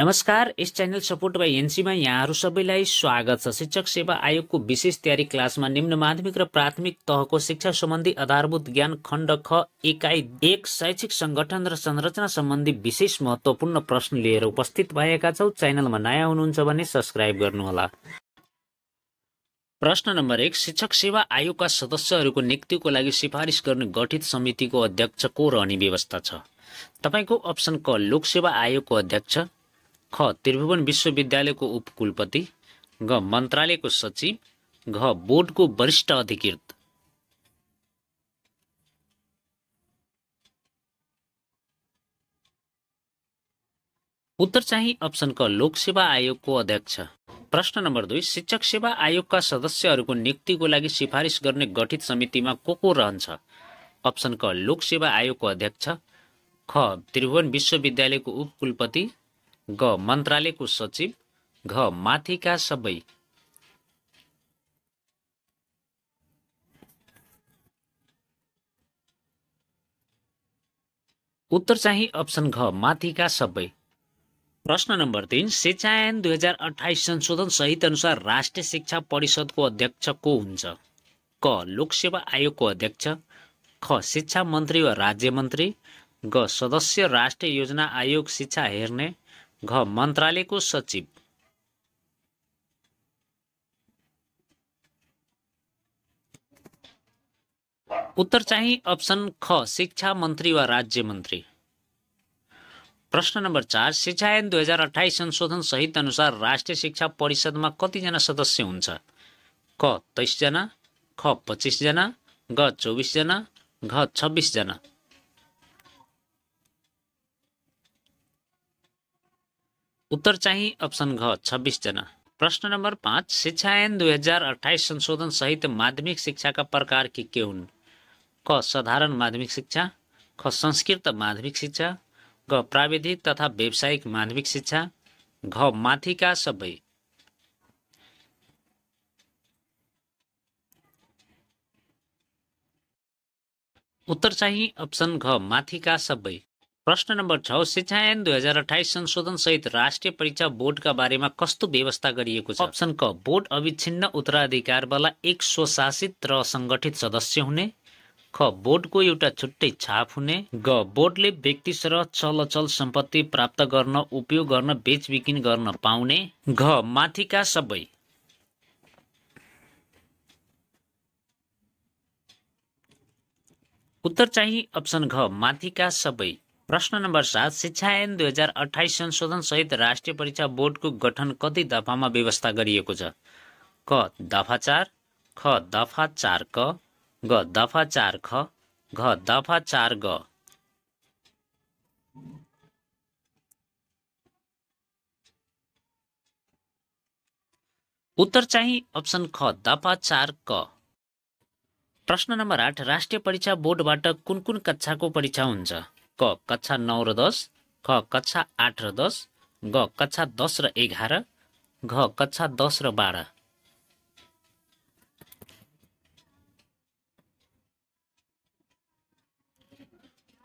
नमस्कार yes channel support by एनसीमा यहाँहरू सबैलाई स्वागत छ शिक्षक सेवा आयोगको विशेष तयारी क्लासमा निम्न माध्यमिक र प्राथमिक तहको शिक्षा सम्बन्धी आधारभूत ज्ञान खण्ड ख एकाइ एक शैक्षिक संगठन र संरचना सम्बन्धी विशेष महत्त्वपूर्ण प्रश्न लिएर उपस्थित भएका छौँ च्यानलमा नयाँ हुनुहुन्छ भने सब्सक्राइब गर्नुहोला प्रश्न नम्बर एक शिक्षक सेवा आयोगका सदस्यहरूको नियुक्तिको लागि सिफारिस गर्ने गठित समितिको अध्यक्ष को रहने व्यवस्था छ तपाईँको अप्सन क लोकसेवा आयोगको अध्यक्ष ख त्रिभुवन विश्वविद्यालयको उपकुलपति घ मन्त्रालयको सचिव घ बोर्डको वरिष्ठ अधिकृत उत्तर चाहिँ अप्सन क लोकसेवा आयोगको अध्यक्ष प्रश्न नम्बर दुई शिक्षक सेवा आयोगका सदस्यहरूको नियुक्तिको लागि सिफारिस गर्ने गठित समितिमा को को रहन्छ अप्सन क लोकसेवा आयोगको अध्यक्ष ख त्रिभुवन विश्वविद्यालयको उपकुलपति ग मन्त्रालयको सचिव घ माथिका सबै उत्तर चाहिँ अप्सन घ माथिका सबै प्रश्न नम्बर तिन शिक्षायन दुई हजार अठाइस संशोधन सहित अनुसार राष्ट्रिय शिक्षा परिषदको अध्यक्ष को हुन्छ क लोकसेवा आयोगको अध्यक्ष ख शिक्षा मन्त्री वा राज्य मन्त्री ग सदस्य राष्ट्रिय योजना आयोग शिक्षा हेर्ने घ मन्त्रालयको सचिव उत्तर चाहिँ अप्सन ख शिक्षा मन्त्री वा राज्य मन्त्री प्रश्न नम्बर चार शिक्षा ऐन दुई हजार अठाइस संशोधन सहित अनुसार राष्ट्रिय शिक्षा परिषदमा कतिजना सदस्य हुन्छ क तेइसजना ख पच्चिसजना ग चौबिसजना घ छब्बिसजना उत्तर चाहिँ अप्सन घ छब्बिसजना प्रश्न नम्बर पाँच शिक्षा ऐन दुई हजार अठाइस संशोधन सहित माध्यमिक शिक्षाका प्रकार के के हुन् क साधारण माध्यमिक शिक्षा ख संस्कृत माध्यमिक शिक्षा ग प्राविधिक तथा व्यावसायिक माध्यमिक शिक्षा घ माथिका सबै उत्तर चाहिँ अप्सन घ माथिका सबै प्रश्न नम्बर छ शिक्षा ऐन दुई हजार अठाइस संशोधन सहित राष्ट्रिय परीक्षा बोर्डका बारेमा कस्तो व्यवस्था गरिएको छ अप्सन क बोर्ड अविच्छिन्न उत्तराधिकार वाला एक स्वशासित र सङ्गठित सदस्य हुने ख बोर्डको एउटा छुट्टै छाप हुने ग बोर्डले व्यक्ति चल चलचल सम्पत्ति प्राप्त गर्न उपयोग गर्न बेचबिकिन गर्न पाउने घ माथिका सबै उत्तर चाहिँ अप्सन घ माथिका सबै प्रश्न नम्बर सात शिक्षा ऐन दुई हजार अठाइस संशोधन सहित राष्ट्रिय परीक्षा बोर्डको गठन कति दफामा व्यवस्था गरिएको छ क दफा चार ख दफा चार क ग दफा चार ख घ दफा चार ग उत्तर चाहिँ अप्सन ख दफा चार क प्रश्न नम्बर आठ राष्ट्रिय परीक्षा बोर्डबाट कुन कुन कक्षाको परीक्षा हुन्छ क कक्षा नौ र दस ख कक्षा आठ र दस ग कक्षा दस र एघार घ कक्षा दस र बाह्र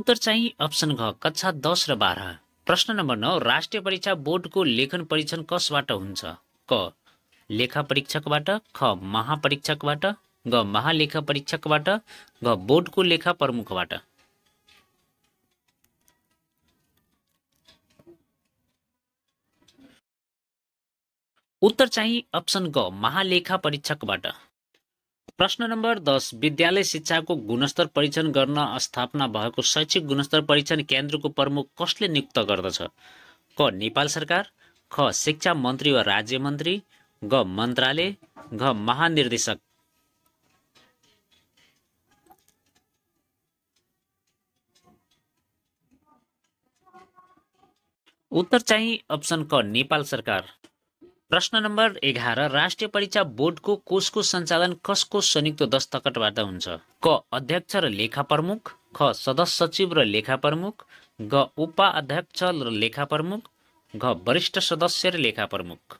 उत्तर चाहिँ अप्सन घ कक्षा दस र बाह्र प्रश्न नम्बर नौ राष्ट्रिय परीक्षा बोर्डको लेखन परीक्षण कसबाट हुन्छ क लेखा परीक्षकबाट ख महापरीक्षकबाट ग महालेखा परीक्षकबाट घ बोर्डको लेखा प्रमुखबाट उत्तर चाहिँ अप्सन ग महालेखा परीक्षकबाट प्रश्न नम्बर दस विद्यालय शिक्षाको गुणस्तर परीक्षण गर्न स्थापना भएको शैक्षिक गुणस्तर परीक्षण केन्द्रको प्रमुख कसले नियुक्त गर्दछ क नेपाल सरकार ख शिक्षा मन्त्री वा राज्य मन्त्री ग मन्त्रालय घ महानिर्देशक उत्तर चाहिँ अप्सन क नेपाल सरकार प्रश्न नम्बर एघार राष्ट्रिय परीक्षा बोर्डको कोषको सञ्चालन कसको संयुक्त दस्तखतबाट हुन्छ क अध्यक्ष र लेखा प्रमुख ख सदस्य सचिव र लेखा प्रमुख ग उपाध्यक्ष र लेखा प्रमुख घ वरिष्ठ सदस्य र लेखा प्रमुख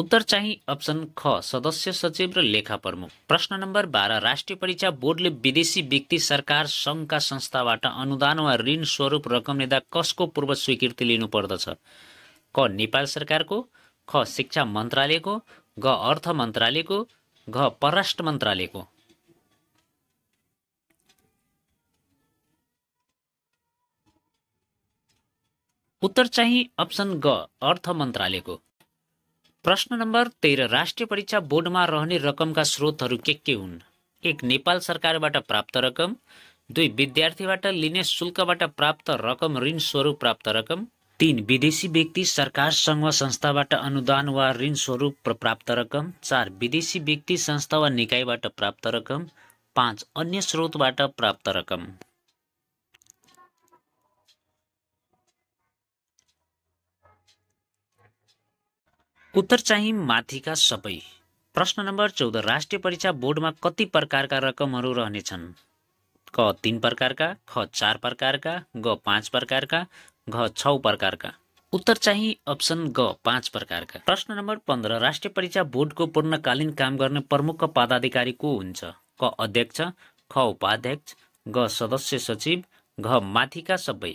उत्तर चाहिँ अप्सन ख सदस्य सचिव र लेखा प्रमुख प्रश्न नम्बर बाह्र राष्ट्रिय परीक्षा बोर्डले विदेशी व्यक्ति सरकार सङ्घका संस्थाबाट अनुदान वा ऋण स्वरूप रकम लिँदा कसको पूर्व स्वीकृति लिनुपर्दछ क नेपाल सरकारको ख शिक्षा मन्त्रालयको ग अर्थ मन्त्रालयको घ परराष्ट्र मन्त्रालयको उत्तर चाहिँ अप्सन ग अर्थ मन्त्रालयको प्रश्न नम्बर तेह्र राष्ट्रिय परीक्षा बोर्डमा रहने रकमका स्रोतहरू के के हुन् एक नेपाल सरकारबाट प्राप्त रकम दुई विद्यार्थीबाट लिने शुल्कबाट प्राप्त रकम ऋण स्वरूप प्राप्त रकम तिन विदेशी व्यक्ति सरकार सङ्घ संस्थाबाट अनुदान वा ऋण स्वरूप प्राप्त रकम चार विदेशी व्यक्ति संस्था वा निकायबाट प्राप्त रकम पाँच अन्य स्रोतबाट प्राप्त रकम उत्तर चाहिँ माथिका सबै प्रश्न नम्बर चौध राष्ट्रिय परीक्षा बोर्डमा कति प्रकारका रकमहरू रहनेछन् क तिन प्रकारका ख चार प्रकारका ग पाँच प्रकारका घ छ प्रकारका उत्तर चाहिँ अप्सन ग पाँच प्रकारका प्रश्न नम्बर पन्ध्र राष्ट्रिय परीक्षा बोर्डको पूर्णकालीन काम गर्ने प्रमुख पदाधिकारी को हुन्छ क अध्यक्ष ख उपाध्यक्ष ग सदस्य सचिव घ माथिका सबै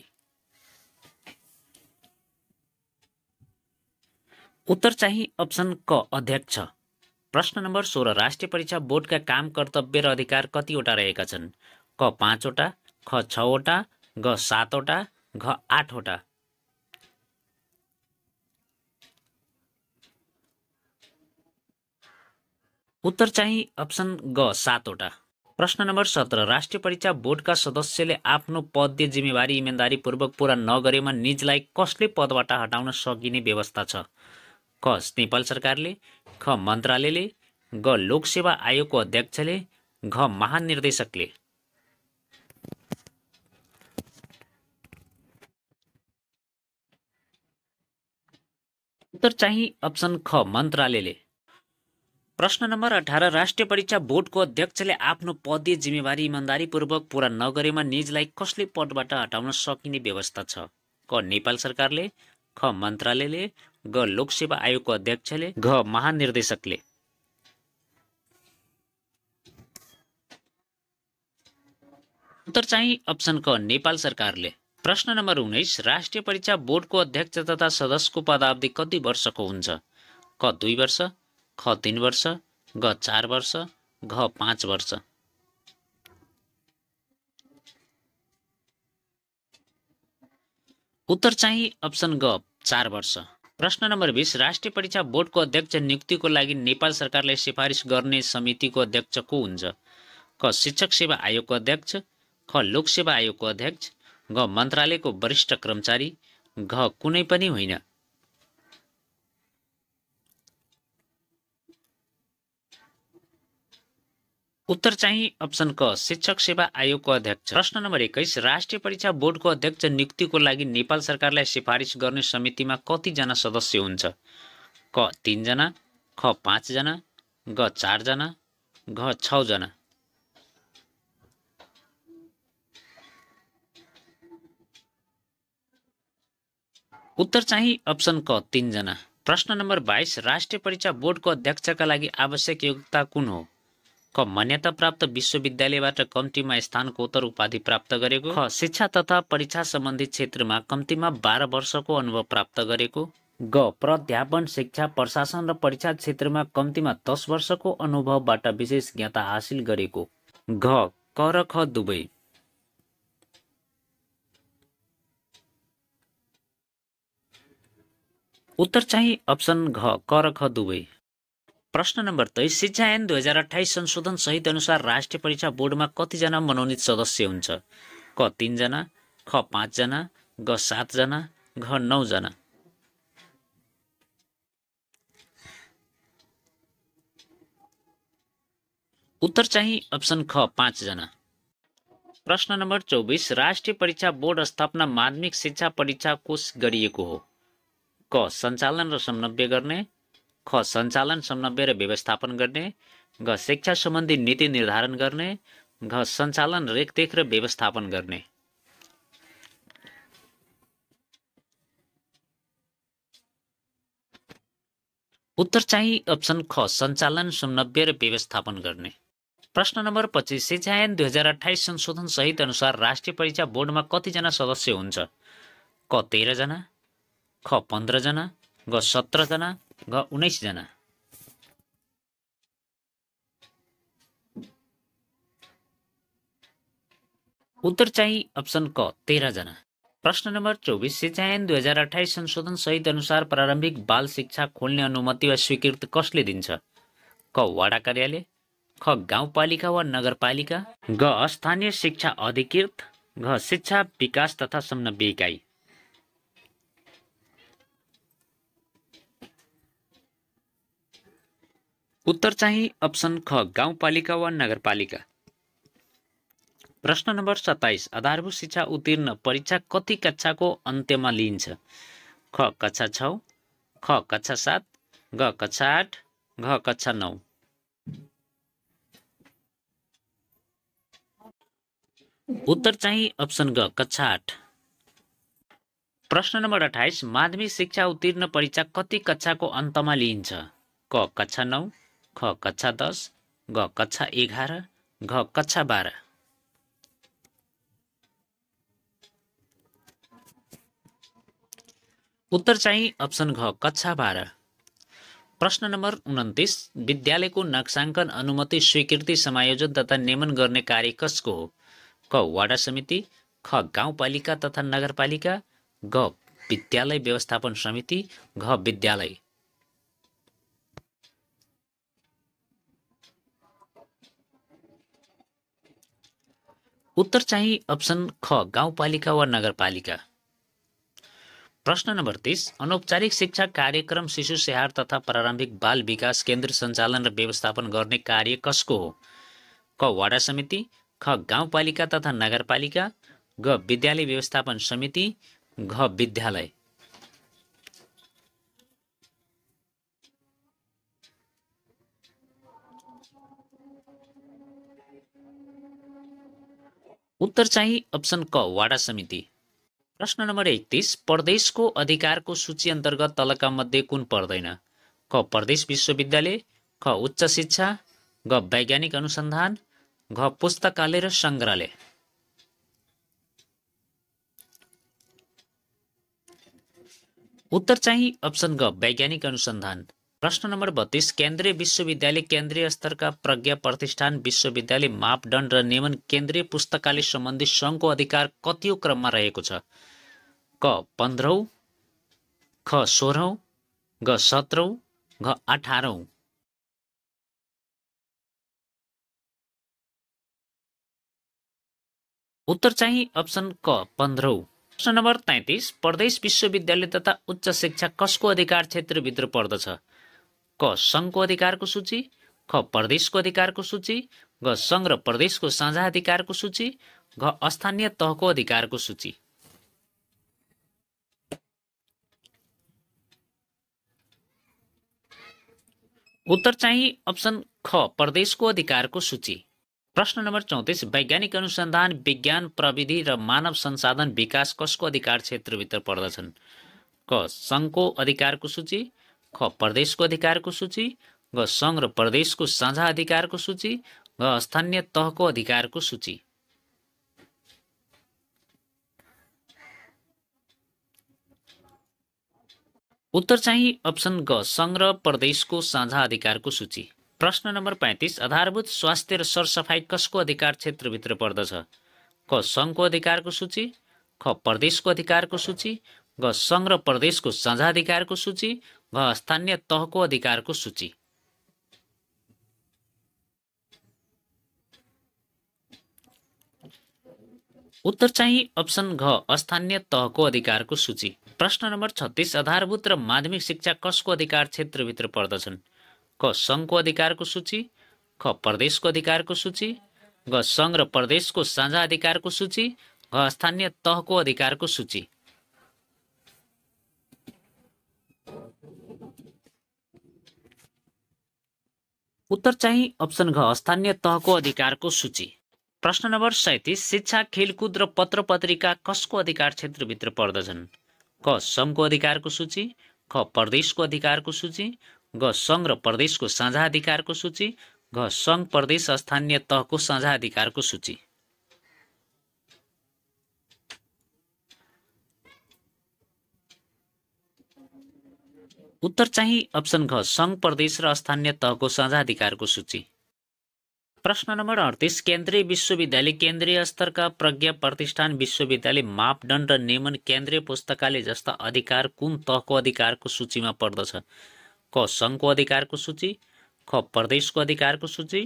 उत्तर चाहिँ अप्सन क अध्यक्ष प्रश्न नम्बर सोह्र राष्ट्रिय परीक्षा बोर्डका काम कर्तव्य र अधिकार कतिवटा रहेका छन् क पाँचवटा ख छवटा ग सातवटा घ आठवटा उत्तर चाहिँ अप्सन ग सातवटा प्रश्न नम्बर सत्र राष्ट्रिय परीक्षा बोर्डका सदस्यले आफ्नो पद्य जिम्मेवारी इमेन्दारीपूर्वक पुरा नगरेमा निजलाई कसले पदबाट हटाउन सकिने व्यवस्था छ क नेपाल सरकारले ख मन्त्रालयले ग लोकसेवा आयोगको अध्यक्षले घ महानिर्देशकले उत्तर चाहिँ अप्सन ख मन्त्रालयले प्रश्न नम्बर अठार राष्ट्रिय परीक्षा बोर्डको अध्यक्षले आफ्नो पदीय जिम्मेवारी इमान्दारीपूर्वक पूरा नगरेमा निजलाई कसले पदबाट हटाउन सकिने व्यवस्था छ क नेपाल सरकारले ख मन्त्रालयले ग लोक सेवा आयोगको अध्यक्षले घ महानिर्देशकले उत्तर चाहिँ अप्सन क नेपाल सरकारले प्रश्न नम्बर उन्नाइस राष्ट्रिय परीक्षा बोर्डको अध्यक्ष तथा सदस्यको पदावधि कति वर्षको हुन्छ क दुई वर्ष ख तिन वर्ष ग चार वर्ष घ पाँच वर्ष उत्तर चाहिँ अप्सन ग चार वर्ष प्रश्न नम्बर बिस राष्ट्रिय परीक्षा बोर्डको अध्यक्ष नियुक्तिको लागि नेपाल सरकारले सिफारिस गर्ने समितिको अध्यक्ष को हुन्छ क शिक्षक सेवा आयोगको अध्यक्ष ख लोक सेवा आयोगको अध्यक्ष घ मन्त्रालयको वरिष्ठ कर्मचारी घ कुनै पनि होइन उत्तर चाहिँ अप्सन क शिक्षक सेवा आयोगको अध्यक्ष प्रश्न नम्बर एक्काइस राष्ट्रिय परीक्षा बोर्डको अध्यक्ष नियुक्तिको लागि नेपाल सरकारलाई सिफारिस गर्ने समितिमा कतिजना सदस्य हुन्छ क तिनजना ख पाँचजना ग चारजना घ छजना उत्तर चाहिँ अप्सन क तिनजना प्रश्न नम्बर बाइस राष्ट्रिय परीक्षा बोर्डको अध्यक्षका लागि आवश्यक योग्यता कुन हो क मान्यता प्राप्त विश्वविद्यालयबाट कम्तीमा स्थानको उत्तर उपाधि प्राप्त गरेको ख शिक्षा तथा परीक्षा सम्बन्धित क्षेत्रमा कम्तीमा बाह्र वर्षको अनुभव प्राप्त गरेको ग प्राध्यापन शिक्षा प्रशासन र परीक्षा क्षेत्रमा कम्तीमा दस वर्षको अनुभवबाट विशेष ज्ञाता हासिल गरेको घ क र ख दुवै उत्तर चाहिँ अप्सन घ क र ख दुवै प्रश्न नम्बर तेइस शिक्षा ऐन दुई हजार अठाइस संशोधन सहित अनुसार राष्ट्रिय परीक्षा बोर्डमा कतिजना मनोनित सदस्य हुन्छ क तिनजना ख पाँचजना ग सातजना घ नौजना उत्तर चाहिँ अप्सन ख पाँचजना प्रश्न नम्बर चौबिस राष्ट्रिय परीक्षा बोर्ड स्थापना माध्यमिक शिक्षा परीक्षा कोष गरिएको हो क सञ्चालन र समन्वय गर्ने ख सञ्चालन समन्वय र व्यवस्थापन गर्ने घ शिक्षा सम्बन्धी नीति निर्धारण गर्ने घ सञ्चालन रेखदेख र व्यवस्थापन गर्ने उत्तर चाहिँ अप्सन ख सञ्चालन समन्वय र व्यवस्थापन गर्ने प्रश्न नम्बर पच्चिस शिक्षा दुई हजार अठाइस संशोधन सहित अनुसार राष्ट्रिय परीक्षा बोर्डमा कतिजना सदस्य हुन्छ क तेह्रजना ख पन्ध्रजना घ सत्रजना ग उन्नाइसजना उत्तर चाहिँ अप्सन क तेह्रजना प्रश्न नम्बर चौबिस सिँचायन दुई हजार अठाइस संशोधन सहित अनुसार प्रारम्भिक बाल शिक्षा खोल्ने अनुमति वा स्वीकृत कसले दिन्छ क वडा कार्यालय ख गाउँपालिका वा नगरपालिका ग स्थानीय शिक्षा अधिकृत घ शिक्षा विकास तथा समन्वय इकाई उत्तर चाहिँ अप्सन ख गाउँपालिका वा नगरपालिका प्रश्न नम्बर सत्ताइस आधारभूत शिक्षा उत्तीर्ण परीक्षा कति कक्षाको अन्त्यमा लिइन्छ ख कक्षा छ ख कक्षा सात ग कक्षा आठ घ कक्षा नौ उत्तर चाहिँ अप्सन ग कक्षा आठ प्रश्न नम्बर अठाइस माध्यमिक शिक्षा उत्तीर्ण परीक्षा कति कक्षाको अन्तमा लिइन्छ क कक्षा नौ ख कक्षा दस घ कक्षा एघार घ कक्षा बाह्र उत्तर चाहिँ अप्सन घ कक्षा बाह्र प्रश्न नम्बर उन्तिस विद्यालयको नक्साङ्कन अनुमति स्वीकृति समायोजन तथा नियमन गर्ने कार्य कसको हो क वाडा समिति ख गाउँपालिका तथा नगरपालिका ग विद्यालय व्यवस्थापन समिति घ विद्यालय उत्तर चाहिँ अप्सन ख गाउँपालिका वा नगरपालिका प्रश्न नम्बर तिस अनौपचारिक शिक्षा कार्यक्रम शिशु स्याहार तथा प्रारम्भिक बाल विकास केन्द्र सञ्चालन र व्यवस्थापन गर्ने कार्य कसको हो क वडा समिति ख गाउँपालिका तथा नगरपालिका ग विद्यालय व्यवस्थापन समिति घ विद्यालय उत्तर चाहिँ अप्सन क वाडा समिति प्रश्न नम्बर एकतिस प्रदेशको अधिकारको सूची अन्तर्गत तलका मध्ये कुन पर्दैन क प्रदेश विश्वविद्यालय ख उच्च शिक्षा ग वैज्ञानिक अनुसन्धान घ पुस्तकालय र सङ्ग्रहालय उत्तर चाहिँ अप्सन ग वैज्ञानिक अनुसन्धान प्रश्न नम्बर बत्तिस केन्द्रीय विश्वविद्यालय केन्द्रीय स्तरका प्रज्ञा प्रतिष्ठान विश्वविद्यालय मापदण्ड र नियमन केन्द्रीय पुस्तकालय सम्बन्धी सङ्घको अधिकार कतिको क्रममा रहेको छ क पन्ध्रौँ ख सोह्रौँ ग सत्रौँ घ अठारौँ उत्तर चाहिँ अप्सन क पन्ध्रौँ प्रश्न नम्बर तैतिस प्रदेश विश्वविद्यालय तथा उच्च शिक्षा कसको अधिकार क्षेत्रभित्र पर्दछ क सङ्घको अधिकारको सूची ख प्रदेशको अधिकारको सूची घ सङ्घ र प्रदेशको साझा अधिकारको सूची घ स्थानीय तहको अधिकारको सूची उत्तर चाहिँ अप्सन ख प्रदेशको अधिकारको सूची प्रश्न नम्बर चौतिस वैज्ञानिक अनुसन्धान विज्ञान प्रविधि र मानव संसाधन विकास कसको अधिकार क्षेत्रभित्र पर्दछन् क सङ्घको अधिकारको सूची ख प्रदेशको अधिकारको सूची ग सङ्घ र प्रदेशको साझा अधिकारको सूची ग स्थानीय तहको अधिकारको सूची उत्तर चाहिँ अप्सन ग सङ्घ र प्रदेशको साझा अधिकारको सूची प्रश्न नम्बर पैँतिस आधारभूत स्वास्थ्य र सरसफाइ कसको अधिकार क्षेत्रभित्र पर्दछ क सङ्घको अधिकारको सूची ख प्रदेशको अधिकारको सूची ग सङ्घ र प्रदेशको साझा अधिकारको सूची व स्थानीय तहको अधिकारको सूची उत्तर चाहिँ अप्सन घ स्थानीय तहको अधिकारको सूची प्रश्न नम्बर छत्तिस आधारभूत र माध्यमिक शिक्षा कसको अधिकार क्षेत्रभित्र पर्दछन् क सङ्घको अधिकारको सूची ख प्रदेशको अधिकारको सूची ग सङ्घ र प्रदेशको साझा अधिकारको सूची घ स्थानीय तहको अधिकारको सूची उत्तर चाहिँ अप्सन घ स्थानीय तहको अधिकारको सूची प्रश्न नम्बर सैतिस शिक्षा खेलकुद र पत्र पत्रिका कसको अधिकार क्षेत्रभित्र पर्दछन् क सङ्घको अधिकारको सूची ख प्रदेशको अधिकारको सूची ग सङ्घ र प्रदेशको साझा अधिकारको सूची घ सङ्घ प्रदेश स्थानीय तहको साझा अधिकारको सूची उत्तर चाहिँ अप्सन घ सङ्घ प्रदेश र स्थानीय तहको सजाधिकारको सूची प्रश्न नम्बर अडतिस केन्द्रीय विश्वविद्यालय केन्द्रीय स्तरका प्रज्ञा प्रतिष्ठान विश्वविद्यालय मापदण्ड र नियमन केन्द्रीय पुस्तकालय जस्ता अधिकार कुन तहको अधिकारको सूचीमा पर्दछ क सङ्घको अधिकारको सूची ख प्रदेशको अधिकारको सूची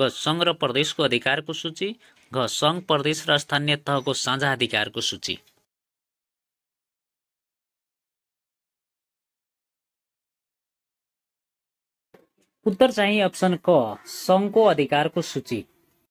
घ सङ्घ र प्रदेशको अधिकारको सूची घ सङ्घ प्रदेश र स्थानीय तहको साझा अधिकारको सूची उत्तर चाहिँ अप्सन क सङ्घको अधिकारको सूची